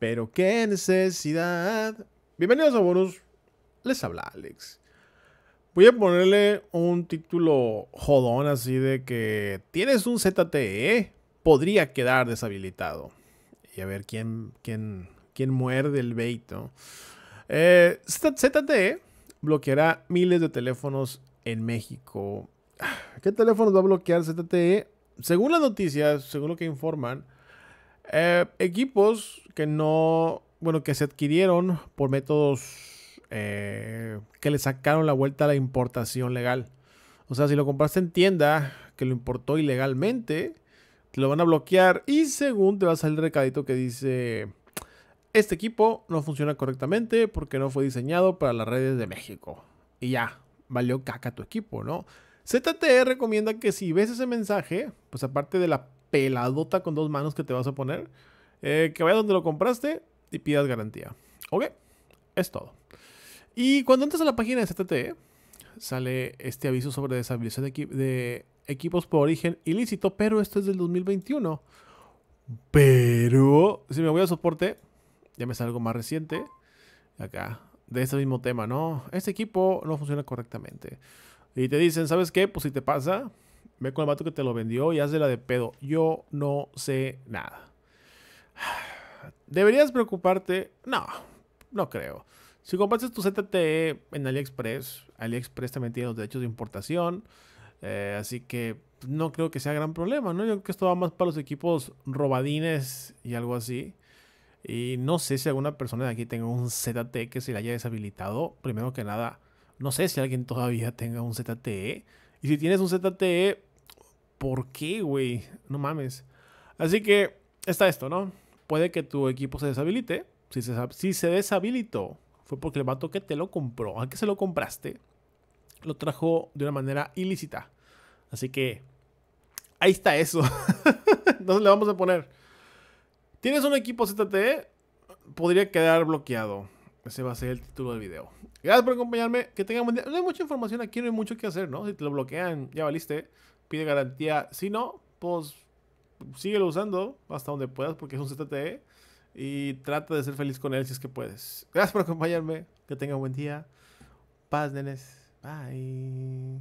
Pero qué necesidad. Bienvenidos a Bonus. Les habla Alex. Voy a ponerle un título jodón así de que tienes un ZTE. Podría quedar deshabilitado. Y a ver quién, quién, quién muerde el beito eh, ZTE bloqueará miles de teléfonos en México. Ah, ¿Qué teléfonos va a bloquear ZTE? Según las noticias, según lo que informan, eh, equipos que no, bueno, que se adquirieron por métodos eh, que le sacaron la vuelta a la importación legal. O sea, si lo compraste en tienda que lo importó ilegalmente, te lo van a bloquear y según te va a salir el recadito que dice, este equipo no funciona correctamente porque no fue diseñado para las redes de México. Y ya, valió caca tu equipo, ¿no? ZTE recomienda que si ves ese mensaje, pues aparte de la peladota con dos manos que te vas a poner. Eh, que vayas donde lo compraste y pidas garantía. Ok, es todo. Y cuando entras a la página de ZTE, sale este aviso sobre deshabilitación de, equipos por origen ilícito, pero esto es del 2021. Pero si me voy a soporte, ya me sale algo más reciente. Acá, de este mismo tema, ¿no? Este equipo no funciona correctamente. Y te dicen, ¿sabes qué? Pues si te pasa, Ve con el vato que te lo vendió y la de pedo. Yo no sé nada. ¿Deberías preocuparte? No, no creo. Si compraste tu ZTE en AliExpress, AliExpress también tiene los derechos de importación. Eh, así que no creo que sea gran problema, ¿no? Yo creo que esto va más para los equipos robadines y algo así. Y no sé si alguna persona de aquí tenga un ZTE que se le haya deshabilitado. Primero que nada, no sé si alguien todavía tenga un ZTE. Y si tienes un ZTE, ¿Por qué, güey? No mames. Así que está esto, ¿no? Puede que tu equipo se deshabilite. Si se, deshabilitó, fue porque el vato que te lo compró, al que se lo compraste, lo trajo de una manera ilícita. Así que ahí está eso. Entonces le vamos a poner. Tienes un equipo ZTE, podría quedar bloqueado. Ese va a ser el título del video. Gracias por acompañarme. Que tengan buen día. No hay mucha información aquí, no hay mucho que hacer, ¿no? Si te lo bloquean, ya valiste pide garantía. Si no, pues síguelo usando hasta donde puedas porque es un ZTE. Y trata de ser feliz con él si es que puedes. Gracias por acompañarme. Que un buen día. Paz, nenes. Bye.